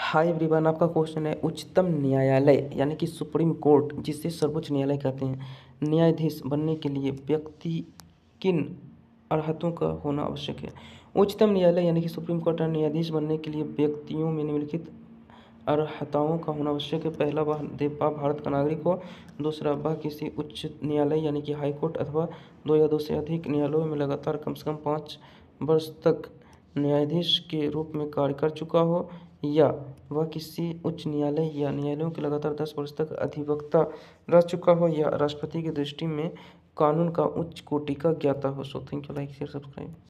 hi everyone आपका question है उच्चतम न्यायालय यानी कि सुप्रीम कोर्ट जिसे सर्वोच्च न्यायालय कहते हैं न्यायाधीश बनने के लिए व्यक्ति किन अर्हतों का होना आवश्यक है उच्चतम न्यायालय यानी कि सुप्रीम कोर्ट और न्यायाधीश बनने के लिए व्यक्तियों में निम्नलिखित अर्हताओं का होना आवश्यक है पहला वह भारत का नागरिक हो दूसरा वह किसी उच्च न्यायालय यानी कि हाई कोर्ट अथवा दो या दो से अधिक न्यायालयों में लगातार कम से कम पाँच वर्ष तक न्यायाधीश के रूप में कार्य कर चुका हो या वह किसी उच्च न्यायालय या न्यायालयों के लगातार दस वर्ष तक अधिवक्ता रह चुका हो या राष्ट्रपति की दृष्टि में कानून का उच्च कोटि का ज्ञाता हो so thank you like share subscribe